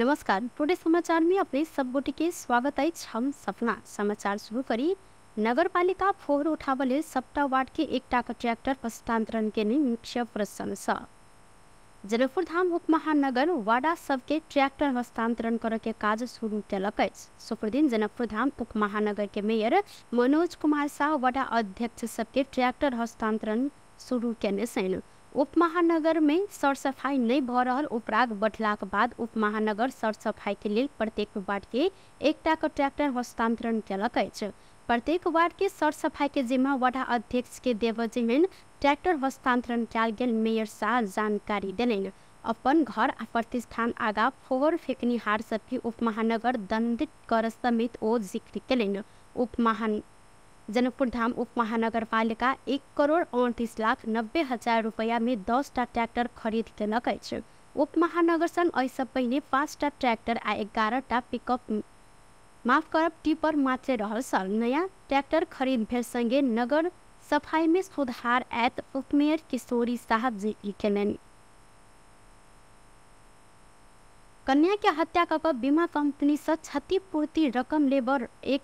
नमस्कार पूर्ण समाचार में अपने सब गोटे के स्वागत है हम सपना समाचार शुरू करी नगरपालिका फोहर उठावले सप्ताह वार्ड के एकटाको ट्रैक्टर हस्तांतरण के नै मुख्य प्रश्न छ जनकपुरधाम उप महानगर वाडा सबके हस्तांतरण करे के काज शुरू कयलक अछि जनकपुर धाम उप महानगर के मेयर मनोज कुमार साह वाडा अध्यक्ष सबके ट्रैक्टर हस्तांतरण शुरू कने छैन उपमहानगर में सरसफाई नै भ रहल उपराग बढ़लाक बाद उपमहानगर के लेल प्रत्येक वार्डके एकटाक ट्रैक्टर हस्तांतरण प्रत्येक वार्ड प्रत्येक वार्डके के जिम्मा वडा अध्यक्षके देवजिमेन ट्रैक्टर हस्तांतरण कल गया मेयर शाह जानकारी देलनि अपन घर आ प्रतिष्ठान फोर फोहर हार सबके उपमहानगर दण्डित कर समेत ओ जिक्र केलनि उपमहान जनकपुर धाम उपमहानगरपालिका एक करोड़ अडतिस लाख नब्बे हजार रुपियाँमा दसवटा ट्र्याक्टर खरिद केलक अछि उपमहानगर सङ्घ एहिसँ पहिने पाँचटा ट्र्याक्टर आ एगारहटा पिकअप माफ करब टिपर मात्रै रहल नयाँ ट्र्याक्टर खरिद भेलसँगै नगर सफाइमे सुधार आयत उपमेयर किशोरी शाह जिक्र केलनि कन्याके हत्या कम्पनी स क्षतिपूर्ति रकम लेबर एक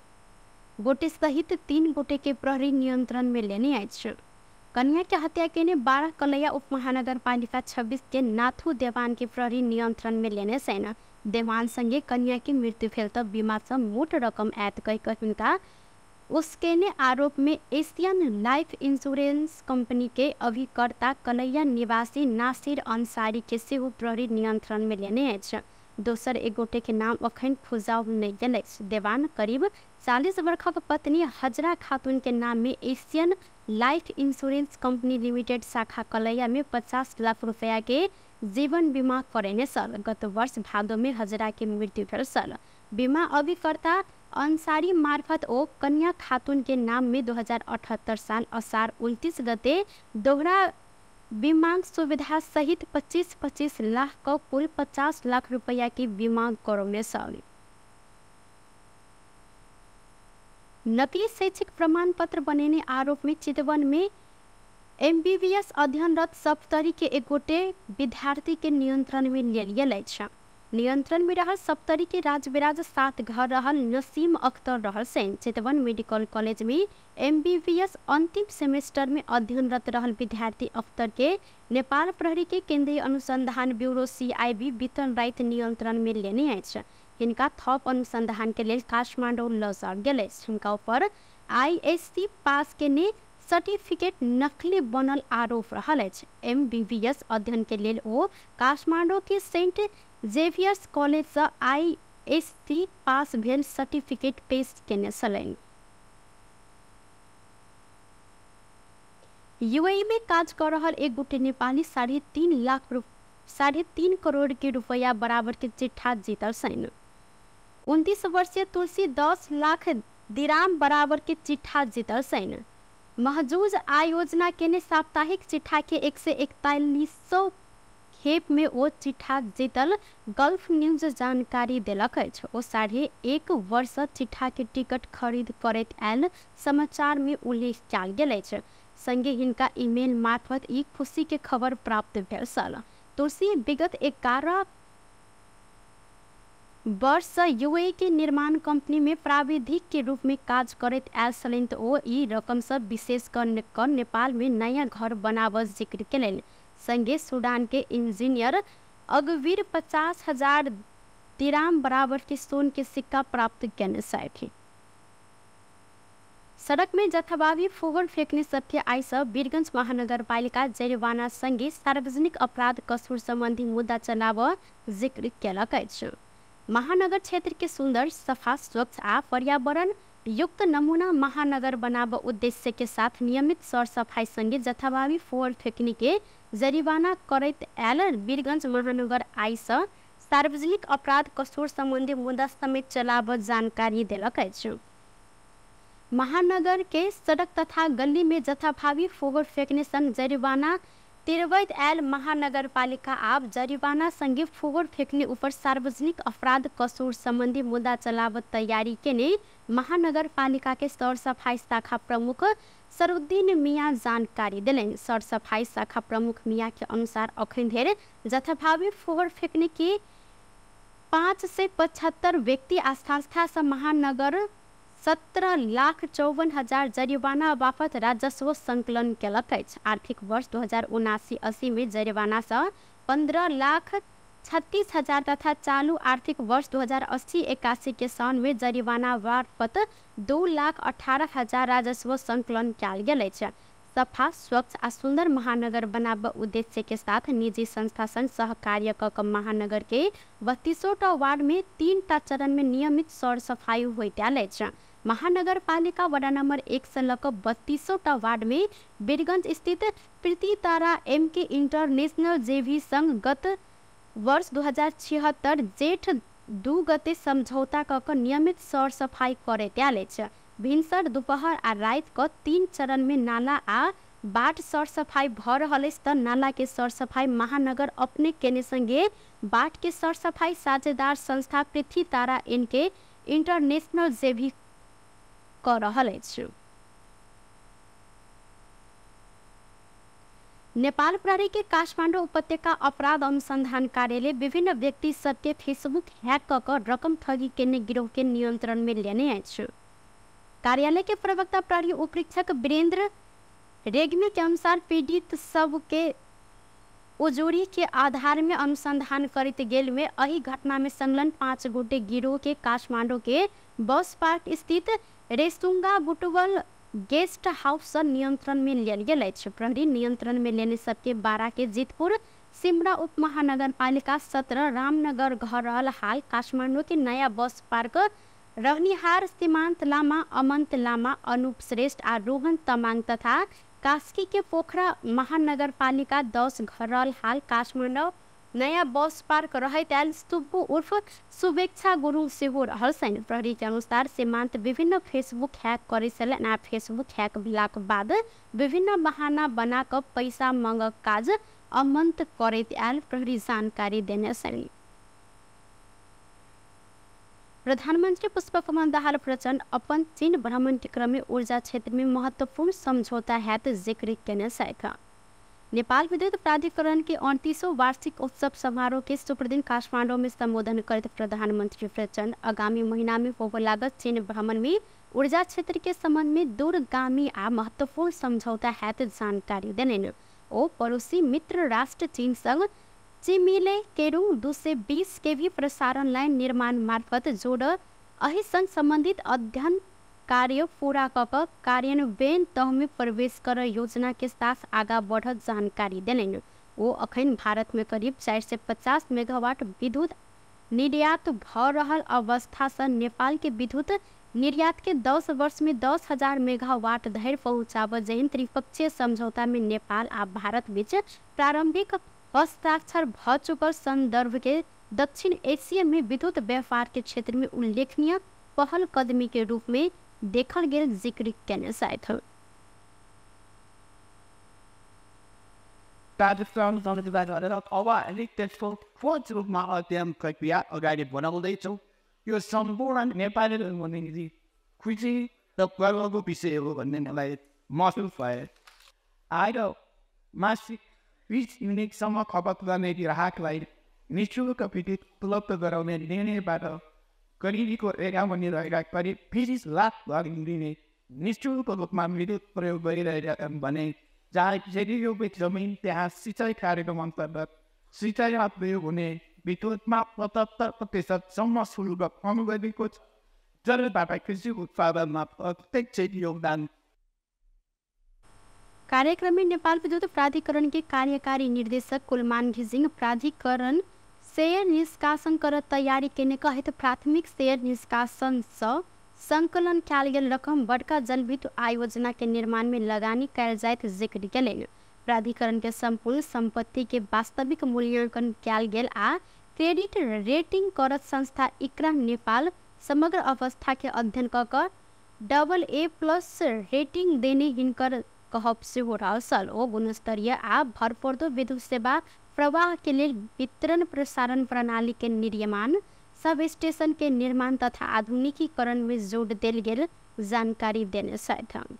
गोटे सहित तीन गोटे के प्रहरी नियंत्रण में लेने आइज कन्या के हत्या केने बारह कलैया उप महानगर पालिका छब्बीस के नाथू देवान के प्रहरी नियंत्रण में लेने न देवान संगे कन्या की मृत्यु फैल तब बीमा से मोट रकम ऐत कर उनका उसके ने आरोप में एशियन लाइफ इंश्योरेंस कंपनी के अभिकर्ता कलैया निवासी नासिर अंसारी के सेहो प्रहरी नियंत्रण में लेने आइज दोसर एक के नाम अखन खुजाओल नहि गेल अछि देवान करीब चालीस वर्षक पत्नी हजरा खातूनके नाममे Asian life insurance company limited शाखा कलैयामे पचास लाख के जीवन बीमा करेने सर गत वर्ष भादोमे हजराके मृत्यु भेल सर बीमा अभिकर्ता अंसारी मार्फत ओ कन्या खातून नाममे दू हजार अठहत्तर साल असार उन्तिस गते दोहरा विमान सुविधा सहित पच्चिस पच्चिस लाखको कुल पचास लाख कि बिमा गराउनेछ नकली शैक्षिक प्रमाणपत्र बनिने आरोपमा चितवनमै एमबिबिएस अध्ययनरत सप्तरीके एकगोटे विद्यार्थीके नियन्त्रणमे लिएलै छ नियंत्रण में रहल सप्तरी के राज बिराज साथ घर रहल नसीम अख्तर रहल सेन चितवन मेडिकल कॉलेज में एमबीबीएस अंतिम सेमेस्टर में अध्ययनरत रहल विद्यार्थी अख्तर के नेपाल प्रहरी के केंद्रीय अनुसंधान ब्यूरो सीआईबी वितरण रात नियंत्रण में लेने अछि थप अनुसंधान के लिए काठमांडू लऽ गेल अछि हिनका ऊपर आईएससी पास केने सर्टिफिकेट नकली बनल आरोप रहा एम बी बी एस अध्ययन के लिए वो काठमांडू के Saint Xavier's college I S T pass भेल सर्टिफिकेट पेश के यूएई में काज कर रहा एक गोटे नेपाली साढ़े तीन लाख रुप साढ़े तीन करोड़ के रुपया बराबर के चिट्ठा जीतल सन उनतीस वर्षीय तुलसी दस लाख दिराम बराबर के चिट्ठा जीतल सन महजूज आयोजना के ने साप्ताहिक चिट्ठा के एक से इकतालीस सौ खेप में वो चिट्ठा जीतल गल्फ न्यूज जानकारी दिलक वो साढ़े एक वर्ष चिट्ठा के टिकट खरीद करैत आयल समाचार में उल्लेख कल गेल संगे हिंका ईमेल मार्फत एक खुशी के खबर प्राप्त भेल तुलसी विगत ग्यारह वर्ष यूए के निर्माण कंपनी में प्राविधिक के रूप में काज करत आयल छलनि ओ वो रकम से विशेष कर नेपाल में नया घर बनाब जिक्र कलन संगे सूडान के इंजीनियर अगवीर पचास हजार तिराम बराबर के सोन के सिक्का प्राप्त करने थे सड़क में जथाबाजी फोहर फेंकने सत्य बीरगंज वीरगंज पालिका जरिवाना संगे सार्वजनिक अपराध कसूर संबंधी मुद्दा चलाव जिक्र कलक महानगर क्षेत्र के सुंदर सफा स्वच्छ आ पर्यावरण युक्त नमूना महानगर बनाव उद्देश्य के साथ नियमित सर सफाई संगे जथाभावी फोहर फेंकने के जरिवाना करैत एलन वीरगञ्ज महानगर आइस सार्वजनिक अपराध कसूर सम्बन्धी मुद्दा समेत चलावत जानकारी देलक अछि महानगर के सड़क तथा गली में जथाभावी फोहोर फेंकने सन जरिवाना तिरवैत आयल महानगरपालिका आब जरिवाना संगे फोहोर फेंकने ऊपर सार्वजनिक अपराध कसूर सम्बन्धी मुद्दा चलावत तयारी केने महानगरपालिकाके सरसफाई शाखा प्रमुख सरुद्दिन मिया जानकारी दिलन सरसफाई शाखा प्रमुख मियाके अनुसार अखन धेर जथाभावी फोहोर फेक्ने कि पाँच सय पचहत्तर व्यक्ति आ महानगर सत्र लाख चौवन हजार जरिवाना बापत राजस्व सङ्कलन केलक आर्थिक वर्ष दू हजार उनासी असीमे जरिवानासँ पन्ध्र लाख छत्तीस हजार तथा चालू आर्थिक वर्ष 2080-81 के सन में जरिवाना वार्पत दो लाख अठारह हजार राजस्व संकलन कैल गेल अछि सफा स्वच्छ आ सुंदर महानगर बनाब उद्देश्य के साथ निजी संस्था संग सहकार्य क के महानगर के बत्तीसोटा वार्ड में तीन टा चरण में नियमित सर सफाई होइत महानगर पालिका वडा नंबर एक से लक बत्तीसोटा वार्ड में बीरगंज स्थित प्रीति तारा एम के इंटरनेशनल जेवी संग गत वर्ष दुई हजार छिहत्तर जेठ दू गते सम्झौता कऽ कऽ नियमित सरसफाइ करे छ भिनसर दुपहर आ रातिके तीन चरणमे नाला आ बाट सरसफाइ भऽ रहल अछि तऽ नालाके सरसफाइ महानगर अपने केने सङ्गे बाटके सरसफाइ साझेदार संस्था पृथ्वी तारा एनके इन्टरनेशनल जेभी कऽ रहल अछि नेपाल के काठमाडौँ उपत्य अपराध अनुसंधान कार्यालय विभिन्न व्यक्ति सत्य फेसबुक हैक कर रकम ठगी के गिरोह के नियंत्रण में लेने कार्यालय के प्रवक्ता प्रहरी उपरीक्षक रेग्मी के अनुसार पीड़ित सबके अनुसंधान आधारमे अनुसन्धान में अही घटना में संलग्न पाँच गोटे गिरोह के काठमांडो के बस पार्क स्थित रेस्तुंगा बुटवल गेस्ट हाउस नियन्त्रण में लिया छ प्रहरी नियन्त्रण लेने सबके बारह के जितपुर सिमरा उपमहानगरपालिका सत्र रामनगर घरल हाल काठमाडौँ नयाँ बस पार्क रहनिहार सीमान्त लामा अमन्त लामा अनुप श्रेष्ठ आ रोहन तमाङ तथा कास्कीके पोखरा महानगरपालिका दस घरल हाल काठमाडौँ नयाँ बस पार्क रहैत स्तुब्बु उर्फ शुभेच्छा गुरुङ सेहोर हलसैन प्रहरी अनुसार सीमान्त विभिन्न फेसबुक ह्याक करेसलन आ फेसबुक ह्याक भेलाको बाद विभिन्न बहाना बनाक पैसा मग काज अमन्त करैत आयल प्रहरी जानकारी देने शैली प्रधानमन्त्री पुष्पकमल दाहाल प्रचण्ड अपन चीन भ्रमण क्रमे ऊर्जा क्षेत्रमे महत्त्वपूर्ण सम्झौता हेत जिक्र केने नेपाल विद्युत प्राधिकरण के अडतिसौँ वार्षिक उत्सव समारोह के शुभ दिन काठमाडौँ में संबोधन करते प्रधानमंत्री आगामी महीना में लागत चीन भ्रमणमै ऊर्जा क्षेत्र के संबंध में दूरगामी आ महत्वपूर्ण सम्झौता हेत जानकारी देने ओ पड़ोसी मित्र राष्ट्र चीन संग चिमिले केरू सय बिस केभी लाइन निर्माण मार्फत जोड अहिसँग सम्बन्धित अध्ययन कार्य पूरा कऽ कार्यान्वयन कार्यान्वयन तहमे प्रवेश कर योजना के साथ आगा बढ़त जानकारी देलनि वो अखन भारत में करीब चार सौ पचास मेगावाट विद्युत निर्यात अवस्था से नेपाल के विद्युत निर्यात के दस वर्ष में दस हजार मेगावाट धर पहुँचाव जहन त्रिपक्षीय समझौता में नेपाल आ भारत बीच प्रारंभिक हस्ताक्षर भ चुकल के दक्षिण एशिया में विद्युत व्यापार के क्षेत्र में उल्लेखनीय पहल कदमी के रूप में ਦੇਖਣਗੇ ਜ਼ਿਕਰ ਕੈਨਲ ਸਾਹਿਬ Pakistan is on the back of the Owa, and it is for what to my damn quick we are already one of the two. You some more and Nepal and one in the Quincy, the Pueblo will be saved and then like muscle fire. I know, must which unique summer cover to the native hack light, initial competed, pull up the ground and in battle. गरिबीको रेखामा निरहेका करिब फिजिस लाख घर लिने निशुल्क रूपमा विद्युत प्रयोग गरिरहेका छन् भने जहाँ फेरि रोपित जमिन त्यहाँ सिँचाइ कार्यक्रम अन्तर्गत सिँचाइमा प्रयोग हुने विद्युतमा पचहत्तर प्रतिशतसम्म शुल्क कम गरिएको छ जसबाट कृषि उत्पादनमा प्रत्यक्ष योगदान कार्यक्रममा नेपाल विद्युत प्राधिकरणकी कार्यकारी निर्देशक कुलमान घिजिङ प्राधिकरण शेयर निष्कासन कर तैयारी केने कहैत प्राथमिक शेयर निष्कासन से संकलन कैल गल रकम बड़का जलविद्युत आयोजना के निर्माण में लगानी कैल जाए जिक्र लिए प्राधिकरण के संपूर्ण संपत्ति के वास्तविक मूल्यांकन कैल गेल आ क्रेडिट रेटिंग करत संस्था इकरा नेपाल समग्र अवस्था के अध्ययन क डबल ए प्लस रेटिंग देने हिनकर कहब रहा सल ओ गुणस्तरीय आ भरपर्दो विद्युत सेवा प्रवाह के लिए वितरण प्रसारण प्रणाली के निर्माण सब स्टेशन के निर्माण तथा आधुनिकीकरण में जोर दिल गेल जानकारी देने सैथम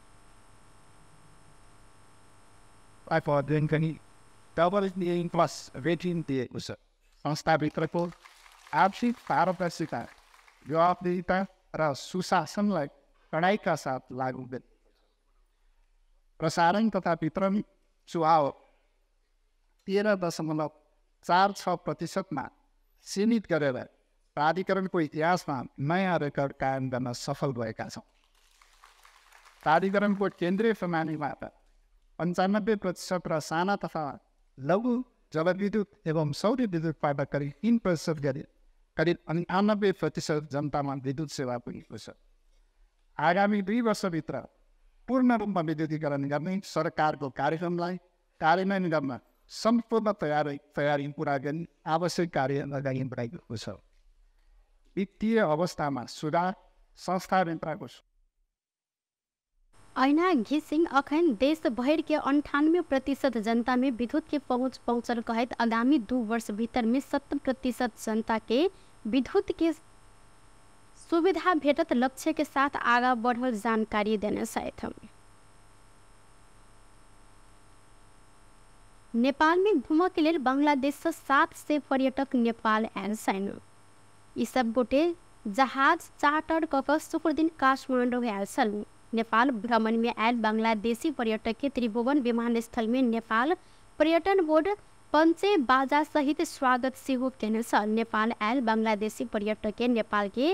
सुशासनलाई कडाइका साथ लागू प्रसारण तथा वितरण चुहाव तेह्र दशमलव चार छ प्रतिशतमा सीमित गरेर प्राधिकरणको इतिहासमा नयाँ रेकर्ड कायम गर्न सफल भएका छौँ प्राधिकरणको केन्द्रीय प्रणालीबाट पन्चानब्बे प्रतिशत र साना तथा लघु जलविद्युत एवं सौर्य विद्युतबाट करिब तिन प्रतिशत गरी करिब अन्ठानब्बे प्रतिशत जनतामा विद्युत सेवा पुगेको छ आगामी दुई वर्षभित्र पूर्ण रूपमा विद्युतीकरण गर्ने सरकारको कार्यक्रमलाई कार्यान्वयन गर्न सम्पूर्ण तयारी तयारी पुरा गर्ने आवश्यक कार्य अगाडि बढाइएको छ वित्तीय अवस्थामा सुधार संस्थाभित्रको ऐना घिसिङ अखन देशभरिकै के प्रतिशत जनता में विद्युत के पहुँच पहुँचल कहित आगामी दू वर्ष भीतर में प्रतिशत जनता के विद्युत के सुविधा भेटत लक्ष्य के साथ आगा बढ़ल जानकारी देने सायद नेपाल घुमक घूमय लेल से सात सय पर्यटक नेपाल आयल सन यी सब गोटे जहाज चार्टर कक कऽ शुक्र दिन काठमांडू आयल नेपाल भ्रमण आयल बङ्गलादेशी पर्यटक के त्रिभुवन विमानस्थल म नेपाल पर्यटन बोर्ड पञ्चे बाजा सहित स्वागत सेहो केने छ नेपाल आयल बङ्गलादेशी पर्यटक के नेपाल के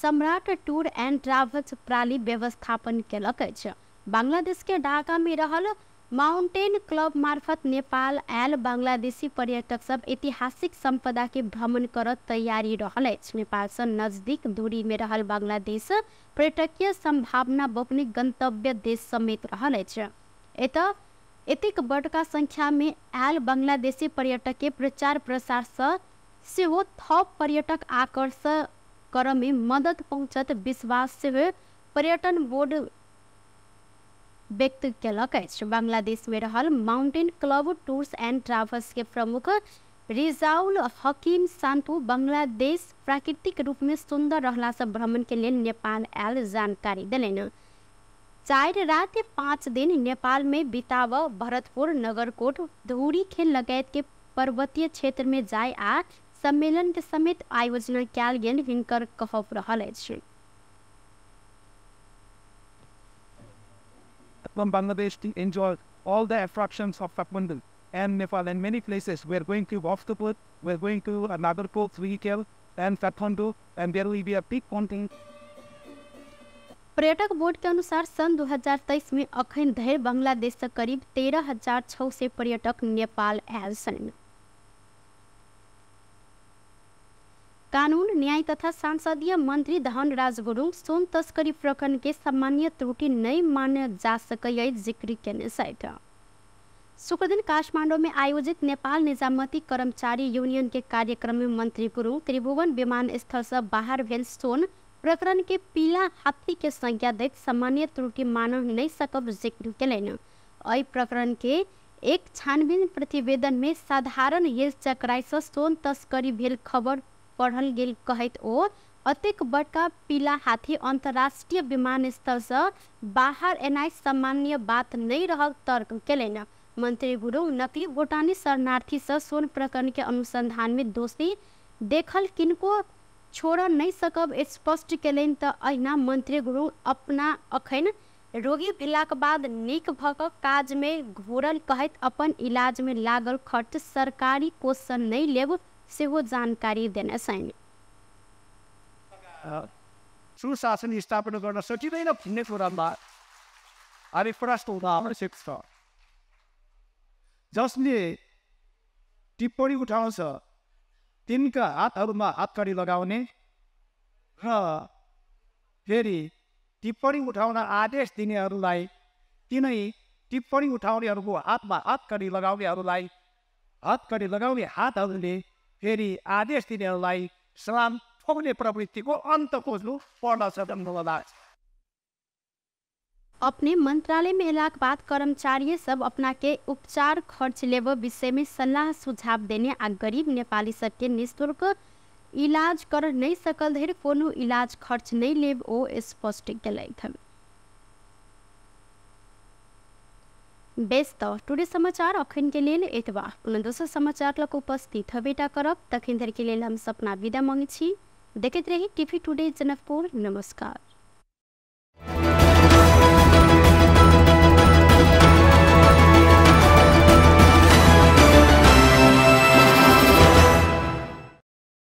सम्राट टूर एन्ड ट्राभल्स प्रणाली व्यवस्थापन केलक अछि बांग्लादेश के ढाका रहल माउन्टेन क्लब मार्फत नेपाल आयल बङ्गलादेशी पर्यटक सब ऐतिहासिक सम्पदा भ्रमण कर तयारी रहल अछि नेपाल से नजदीक दूरी रहल बङ्गलादेश पर्यटकीय सम्भावना बोपने गन्तव्य देश समेत रहल अछि एतऽ एतेक बड़का संख्या मे आयल बङ्गलादेशी पर्यटक के प्रचार प्रसार स सेहो थप पर्यटक आकर्षण करमे मद्दत पहुँचत विश्वास से पर्यटन बोर्ड ব্যক্তিকে লকেজ বাংলাদেশ বেরহল माउन्टेन टूर्स टुर्स एन्ड ट्राभल्सके प्रमुख रिजाउल हकिम सान्तु बङ्गलादेश प्राकृतिक रूपमे सुन्दर रहलासँ भ्रमणके लेल नेपाल आयल जानकारी देलनि चारि रात पाँच दिन नेपालमे बिताब भरतपुर नगरकोट धुरी खेल लगायतके पर्वतीय क्षेत्रमे जाय आ सम्मेलनके समेत आयोजना कयल गेल हिनकर कहब रहल अछि from Bangladesh to enjoy all the attractions of Kathmandu and Nepal and many places. We're going to Vastapur, we're going to another Nagarkot, Srikel and Kathmandu and there will be a big content पर्यटक board के अनुसार सन 2023 में अखन धर बांग्लादेश से करीब तेरह हजार छः सय पर्यटक नेपाल आयल सन कानून न्याय तथा संसदीय मंत्री धनराज गुरुङ सोन तस्करी प्रकरण के सामान्य त्रुटि नहीं मान्य जा सकै जिक्र केने शुक्र दिन काठमांडू में आयोजित नेपाल निजामती कर्मचारी यूनियन के कार्यक्रम में मंत्री गुरुङ त्रिभुवन विमान स्थल से बाहर भेल सोन प्रकरण के पीला हाथी के संज्ञा दैत सामान्य त्रुटि मान नहीं सकब जिक्र कलन अ प्रकरण के एक छानबीन प्रतिवेदन में साधारण हिल चक्राई से सोन तस्करी भेल खबर पढ़ल गल कहत ओ अतिक बड़का पीला हाथी अंतर्राष्ट्रीय से बाहर एनाई सामान्य बात नहीं रह तर्क कल मंत्री गुरु नकली भूटानी प्रकरण सोन अनुसंधान में दोषी देखल किनको छोड़ नहीं सकब स्पष्ट कल तहना मंत्री गुरु अपना अखन रोगी भेलाक बाद निक भऽ कऽ काजमे घोरल कहत अपन में लागल खर्च सरकारी से नहीं लेब सेहो जानकारी देने छैन सुशासन स्थापना गर्न सकिँदैन भन्ने कुरामा हामी प्रश्न हुन आवश्यक छ जसले टिप्पणी उठाउँछ तिनका हातहरूमा हातकडी लगाउने र फेरि टिप्पणी उठाउन आदेश दिनेहरूलाई तिनै टिप्पणी उठाउनेहरूको हातमा हातकडी लगाउनेहरूलाई हातकडी लगाउने हातहरूले फेरि आदेश दिनेहरूलाई सलाम ठोक्ने प्रवृत्तिको अन्त खोज्नु पर्दछ अपने मन्त्रालय मेलाक बाद कर्मचारी सब अपना के उपचार खर्च लेब विषयमे सल्लाह सुझाव देने आ गरिब नेपाली सबके निशुल्क इलाज कर नै सकल धरि कोनो इलाज खर्च नै लेब ओ स्पष्ट केलथि बेस त टुडे समाचार अखन के लेल एतबा दोसर समाचार लग उपस्थित हबेटा करब तखन धर के लिए हम सपना विदा मांगी छी देखते रही टीवी टुडे जनकपुर नमस्कार